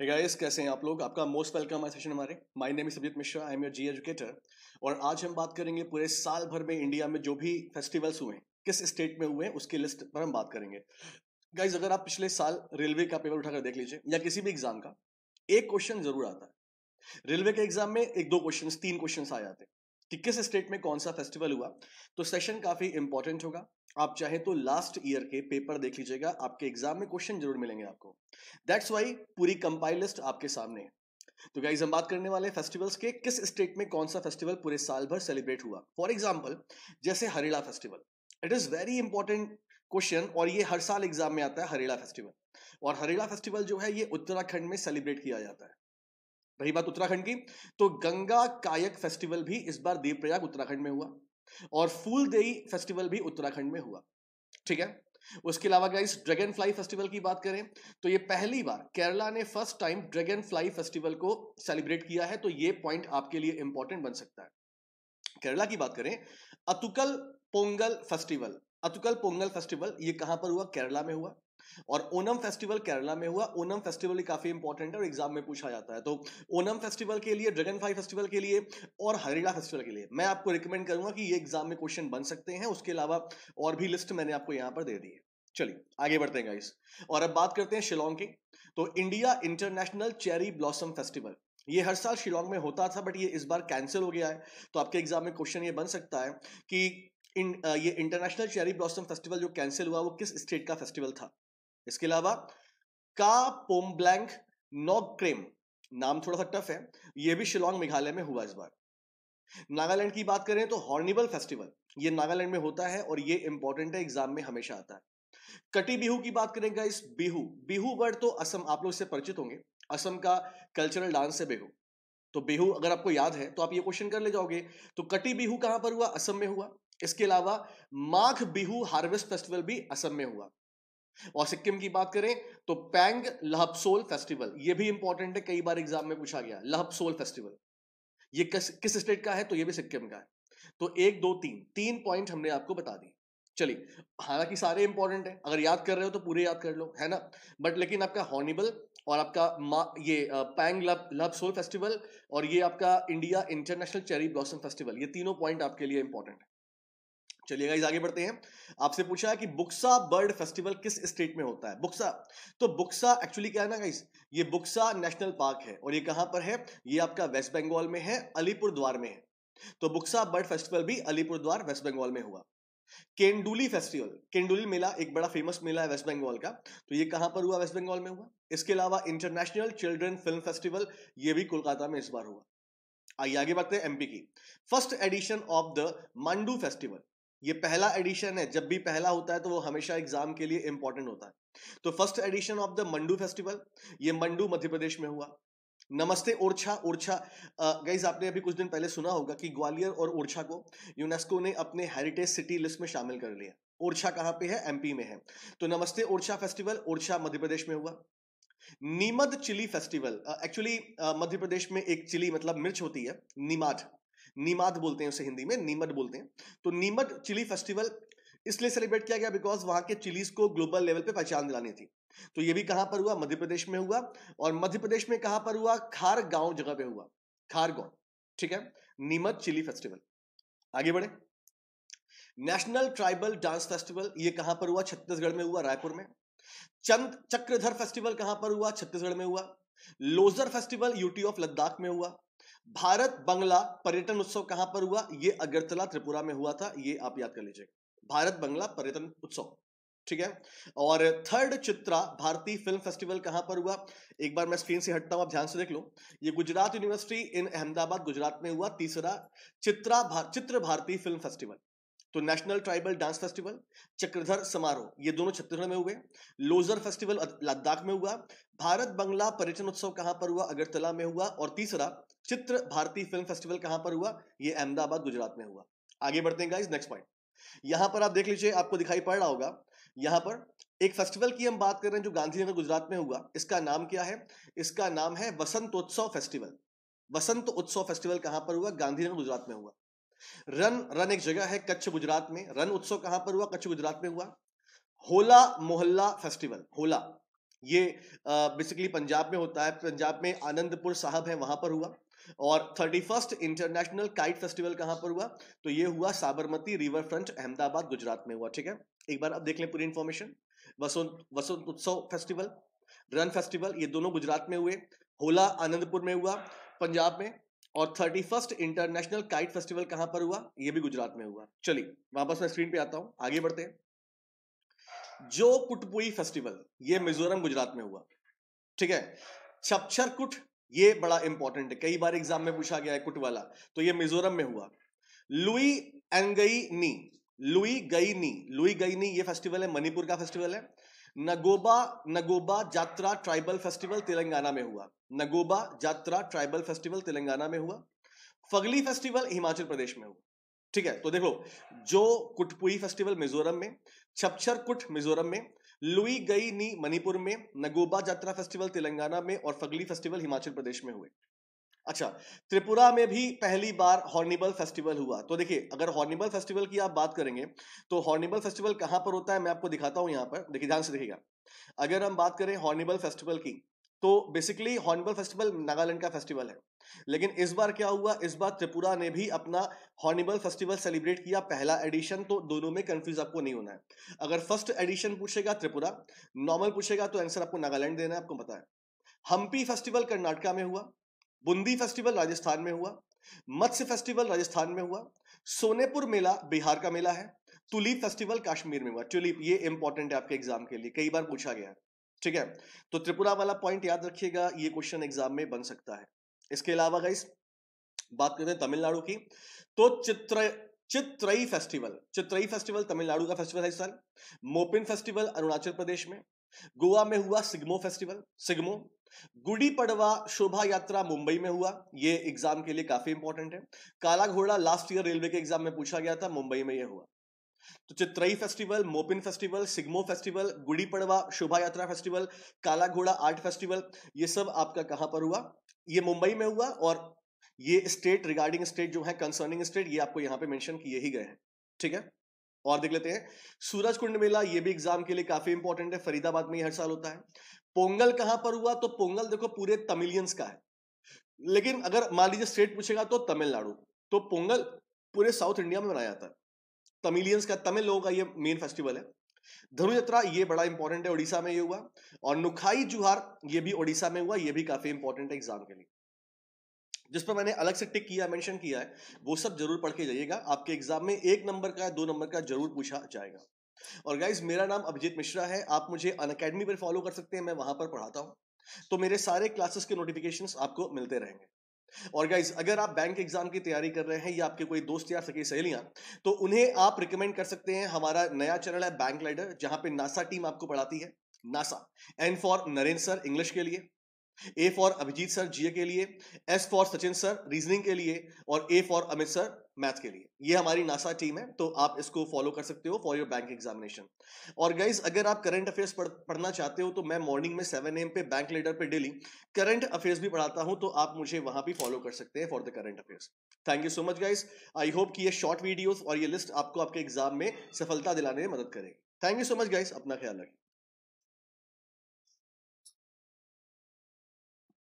guys hey कैसे हैं आप लोग आपका मोस्ट वेलकम है सेशन हमारे my name is Abhijeet Mishra I am your G educator और आज हम बात करेंगे पूरे साल भर में इंडिया में जो भी फेस्टिवल्स हुए किस स्टेट में हुए उसकी लिस्ट पर हम बात करेंगे गाइस अगर आप पिछले साल रेलवे का पेपर उठाकर देख लीजिए या किसी भी एग्जाम का एक क्वेश्चन जरूर आता है रेलवे के एग्जाम में एक दो क्वेश्चन तीन क्वेश्चन आ जाते हैं कि किस स्टेट में कौन सा फेस्टिवल हुआ तो सेशन काफी इंपॉर्टेंट होगा आप चाहे तो लास्ट ईयर के पेपर देख लीजिएगा आपके एग्जाम में क्वेश्चन जरूर मिलेंगे आपको दैट्स वाई पूरी कंपाइल लिस्ट आपके सामने है तो गाइज हम बात करने वाले फेस्टिवल्स के किस स्टेट में कौन सा फेस्टिवल पूरे साल भर सेलिब्रेट हुआ फॉर एग्जाम्पल जैसे Harela festival it is very important question और ये हर साल एग्जाम में आता है हरेला फेस्टिवल और हरेला फेस्टिवल जो है ये उत्तराखंड में सेलिब्रेट किया जाता है रही बात उत्तराखंड की तो गंगा कायक फेस्टिवल भी इस बार देवप्रयाग उत्तराखंड में हुआ और फूलदेई फेस्टिवल भी उत्तराखंड में हुआ ठीक है उसके अलावा गाइस ड्रैगन फ्लाई फेस्टिवल की बात करें तो ये पहली बार केरला ने first time dragon fly festival को सेलिब्रेट किया है तो ये पॉइंट आपके लिए इंपॉर्टेंट बन सकता है केरला की बात करें अतुकल पोंगल फेस्टिवल अतुकल पोंगल फेस्टिवल ये कहां पर हुआ केरला में हुआ और ओनम फेस्टिवल केरला में हुआ ओनम फेस्टिवल भी काफी इंपॉर्टेंट है और एग्जाम में पूछा जाता है तो ओनम फेस्टिवल के लिए ड्रैगन फाई फेस्टिवल के लिए और हरेला फेस्टिवल के लिए मैं आपको रिकमेंड करूंगा कि ये एग्जाम में क्वेश्चन बन सकते हैं उसके अलावा और भी लिस्ट मैंने आपको यहाँ पर दे दी है चलिए आगे बढ़ते हैं गाइस और अब बात करते हैं शिलोंग की तो India international cherry blossom festival ये हर साल शिलोंग में होता था बट ये इस बार कैंसिल हो गया है तो आपके एग्जाम में क्वेश्चन ये बन सकता है कि इन, ये इंटरनेशनल चेरी ब्लॉसम फेस्टिवल जो कैंसिल हुआ वो किस स्टेट का फेस्टिवल था इसके अलावा का पोम ब्लैंक नॉग क्रेम नाम थोड़ा सा टफ है यह भी शिलोंग मेघालय में हुआ इस बार नागालैंड की बात करें तो हॉर्निबल फेस्टिवल ये नागालैंड में होता है और ये इंपॉर्टेंट है एग्जाम में हमेशा आता है कटी बिहू की बात करें इस बिहू बिहू वर्ड तो असम आप लोग इससे परिचित होंगे असम का कल्चरल डांस है बिहू तो बिहू अगर आपको याद है तो आप ये क्वेश्चन कर ले जाओगे तो कटी बिहू कहां पर हुआ असम में हुआ इसके अलावा माघ बिहू हार्वेस्ट फेस्टिवल भी असम में हुआ और सिक्किम की बात करें तो पैंग लहपसोल फेस्टिवल ये भी इंपॉर्टेंट है कई बार एग्जाम में पूछा गया लहपसोल फेस्टिवल ये किस किस स्टेट का है तो ये भी सिक्किम का है तो एक दो तीन तीन पॉइंट हमने आपको बता दी चलिए हालांकि सारे इंपॉर्टेंट है अगर याद कर रहे हो तो पूरे याद कर लो है ना बट लेकिन आपका हॉर्निबल और आपका ये पैंग लव लव सोल फेस्टिवल और ये आपका India international cherry blossom festival ये तीनों पॉइंट आपके लिए इंपॉर्टेंट है चलिए इस आगे बढ़ते हैं आपसे पूछा है कि बुक्सा बर्ड फेस्टिवल किस स्टेट में होता है बुक्सा तो बुक्सा एक्चुअली क्या है ना गाइस ये बुक्सा नेशनल पार्क है और ये कहां पर है ये आपका वेस्ट बंगाल में है अलीपुर द्वार में है तो बुक्सा बर्ड फेस्टिवल भी अलीपुर द्वार वेस्ट बंगाल में हुआ केंडुली फेस्टिवल केंडुली मेला एक बड़ा फेमस मेला है वेस्ट बंगाल का तो ये कहां पर हुआ वेस्ट बंगाल में हुआ इसके अलावा इंटरनेशनल चिल्ड्रन फिल्म फेस्टिवल ये भी कोलकाता में इस बार हुआ आइए आगे बढ़ते हैं एमपी की first edition of the Mandu festival ये पहला एडिशन है जब भी पहला होता है तो वो हमेशा एग्जाम के लिए इंपॉर्टेंट होता है तो first edition of the Mandu festival ये मंडू मध्य प्रदेश में हुआ नमस्ते ओरछा ओरछा गाइज आपने अभी कुछ दिन पहले सुना होगा कि ग्वालियर और ओरछा को यूनेस्को ने अपने हेरिटेज सिटी लिस्ट में शामिल कर लिया ओरछा कहाँ पे है एमपी में है तो नमस्ते ओरछा फेस्टिवल ओरछा मध्य प्रदेश में हुआ Nimad chilli festival actually Madhya Pradesh में एक चिली मतलब मिर्च होती है नीमाद नीमाद बोलते हैं उसे हिंदी में नीमद बोलते हैं तो नीमद चिली फेस्टिवल इसलिए सेलिब्रेट किया गया बिकॉज वहां के चिलीज को ग्लोबल लेवल पे पहचान दिलानी थी तो ये भी कहां पर हुआ मध्य प्रदेश में हुआ और मध्य प्रदेश में कहां पर हुआ खार गांव जगह पे हुआ खार गांव ठीक है नीमच चिली फेस्टिवल आगे बढ़े नेशनल ट्राइबल डांस फेस्टिवल ये कहां पर हुआ छत्तीसगढ़ में हुआ रायपुर में चंद चक्रधर फेस्टिवल कहां पर हुआ छत्तीसगढ़ में हुआ Losar festival UT of Ladakh में हुआ भारत बंगला पर्यटन उत्सव कहां पर हुआ ये अगरतला त्रिपुरा में हुआ था ये आप याद कर लीजिएगा भारत बंगला पर्यटन उत्सव ठीक है और थर्ड चित्रा भारतीय फिल्म फेस्टिवल कहां पर हुआ एक बार मैं स्क्रीन से हटता हूं आप ध्यान से देख लो ये गुजरात यूनिवर्सिटी इन अहमदाबाद गुजरात में हुआ तीसरा चित्रा भार, चित्र भारतीय फिल्म फेस्टिवल तो national tribal dance festival Chakradhar Samaroh ये दोनों छत्तीसगढ़ में हुए लोजर फेस्टिवल लद्दाख में हुआ भारत बंगला पर्यटन उत्सव कहां पर हुआ अगरतला में हुआ और तीसरा चित्र भारतीय फिल्म फेस्टिवल कहां पर हुआ ये अहमदाबाद गुजरात में हुआ आगे बढ़ते हैं गाइस नेक्स्ट पॉइंट यहां पर आप देख लीजिए आपको दिखाई पड़ रहा होगा यहां पर एक फेस्टिवल की हम बात कर रहे हैं जो गांधीनगर गुजरात में हुआ इसका नाम क्या है इसका नाम है वसंतोत्सव फेस्टिवल वसंत उत्सव फेस्टिवल कहां पर हुआ गांधीनगर गुजरात में हुआ रन रन एक जगह है कच्छ गुजरात में रन उत्सव कहां पर हुआ कच्छ गुजरात में हुआ होला मोहल्ला फेस्टिवल होला ये बेसिकली पंजाब में होता है पंजाब में आनंदपुर साहब है वहां पर हुआ और thirty first international kite festival कहाँ पर हुआ तो ये हुआ साबरमती रिवर फ्रंट अहमदाबाद गुजरात में हुआ ठीक है एक बार अब देख लें पूरी इन्फॉर्मेशन वसंत वसंत उत्सव फेस्टिवल रन फेस्टिवल ये दोनों गुजरात में हुए होला आनंदपुर में हुआ पंजाब में और thirty first international kite festival कहां पर हुआ ये भी गुजरात में हुआ चलिए वापस मैं स्क्रीन पे आता हूं आगे बढ़ते हैं जो कुटपुई फेस्टिवल ये मिजोरम गुजरात में हुआ ठीक है छपछर कुट ये बड़ा इंपॉर्टेंट है कई बार एग्जाम में पूछा गया है कुटवाला तो ये मिजोरम में हुआ लुई एंगई नी लुई गई नी लुई गई नी ये फेस्टिवल है मणिपुर का फेस्टिवल है नगोबा नगोबा जात्रा ट्राइबल फेस्टिवल तेलंगाना में हुआ नगोबा जात्रा ट्राइबल फेस्टिवल तेलंगाना में हुआ फगली फेस्टिवल हिमाचल प्रदेश में हुआ ठीक है तो देखो जो कुटपुई फेस्टिवल मिजोरम में छपछर कुट मिजोरम में लुई गई नी मणिपुर में नगोबा जात्रा फेस्टिवल तेलंगाना में और फगली फेस्टिवल हिमाचल प्रदेश में हुए अच्छा त्रिपुरा में भी पहली बार हॉर्निबल फेस्टिवल हुआ तो देखिए अगर हॉर्निबल फेस्टिवल की आप बात करेंगे तो हॉर्निबल फेस्टिवल कहां पर होता है मैं आपको दिखाता हूं यहाँ पर देखिए ध्यान से देखिएगा अगर हम बात करें हॉर्निबल फेस्टिवल की तो बेसिकली हॉर्नबिल फेस्टिवल नागालैंड का फेस्टिवल है लेकिन इस बार क्या हुआ इस बार त्रिपुरा ने भी अपना हॉर्निबल फेस्टिवल सेलिब्रेट किया पहला एडिशन तो दोनों में कंफ्यूज आपको नहीं होना है अगर फर्स्ट एडिशन पूछेगा त्रिपुरा नॉर्मल पूछेगा तो आंसर आपको नागालैंड देना है आपको पता है हम्पी फेस्टिवल कर्नाटका में हुआ बुंदी फेस्टिवल राजस्थान में हुआ मत्स्य फेस्टिवल राजस्थान में हुआ सोनेपुर मेला बिहार का मेला है टुलीप फेस्टिवल कश्मीर में हुआ टुलीप ये इंपॉर्टेंट है आपके एग्जाम के लिए कई बार पूछा गया है ठीक है तो त्रिपुरा वाला पॉइंट याद रखिएगा ये क्वेश्चन एग्जाम में बन सकता है इसके अलावा गाइस बात करते हैं तमिलनाडु की तो चित्र चित्रई फेस्टिवल चित्रई फेस्टिवल तमिलनाडु का फेस्टिवल है इस साल मोपिन फेस्टिवल अरुणाचल प्रदेश में गोवा में हुआ सिग्मो फेस्टिवल सिग्मो गुडी पड़वा शोभा यात्रा मुंबई में हुआ ये एग्जाम के लिए काफी इंपॉर्टेंट है Kala Ghoda last year railway के एग्जाम में पूछा गया था मुंबई में ये हुआ तो Chithirai festival Mopin festival Shigmo festival Gudi Padwa Shobha Yatra festival काला घोड़ा आर्ट फेस्टिवल ये सब आपका कहाँ पर हुआ ये मुंबई में हुआ और ये स्टेट रिगार्डिंग स्टेट जो है कंसर्निंग स्टेट ये आपको यहाँ पे मेंशन किए ही गए हैं ठीक है और देख लेते हैं सूरज कुंड मेला ये भी एग्जाम के लिए काफी इंपॉर्टेंट है फरीदाबाद में हर साल होता है पोंगल कहां पर हुआ तो पोंगल देखो पूरे तमिलियंस का है लेकिन अगर मान लीजिए स्टेट पूछेगा तो तमिलनाडु तो पोंगल पूरे साउथ इंडिया में मनाया जाता है तमिलियंस का तमिल लोगों का ये मेन फेस्टिवल है धनु यात्रा ये बड़ा इंपॉर्टेंट है उड़ीसा में ये हुआ और नुखाई जुहार ये भी उड़ीसा में हुआ ये भी काफी इंपॉर्टेंट है एग्जाम के लिए जिस पर मैंने अलग से टिक किया मेंशन किया है वो सब जरूर पढ़ के जाइएगा आपके एग्जाम में एक नंबर का दो नंबर का जरूर पूछा जाएगा और गाइज मेरा नाम अभिजीत मिश्रा है आप मुझे अन पर फॉलो कर सकते हैं मैं वहां पर पढ़ाता हूँ तो मेरे सारे क्लासेस के नोटिफिकेशंस आपको मिलते रहेंगे और गाइज अगर आप बैंक एग्जाम की तैयारी कर रहे हैं या आपके कोई दोस्त या सके सहेलियां तो उन्हें आप रिकमेंड कर सकते हैं हमारा नया चैनल है बैंक लाइडर जहां पे नासा टीम आपको पढ़ाती है NASA N for Narendra sir English के लिए A for Abhijeet sir GA के लिए S for Sachin sir reasoning के लिए और A for Amit sir math के लिए ये हमारी नासा टीम है तो आप इसको फॉलो कर सकते हो फॉर योर बैंक एग्जामिनेशन और गाइज अगर आप करंट अफेयर्स पढ़, पढ़ना चाहते हो तो मैं मॉर्निंग में सेवन एम पे बैंक लीडर पे डेली करंट अफेयर्स भी पढ़ाता हूं तो आप मुझे वहां भी फॉलो कर सकते हैं for the current affairs thank you so much guys I hope कि ये शॉर्ट वीडियोज और ये लिस्ट आपको आपके एग्जाम में सफलता दिलाने में मदद करेगी thank you so much guys अपना ख्याल रखें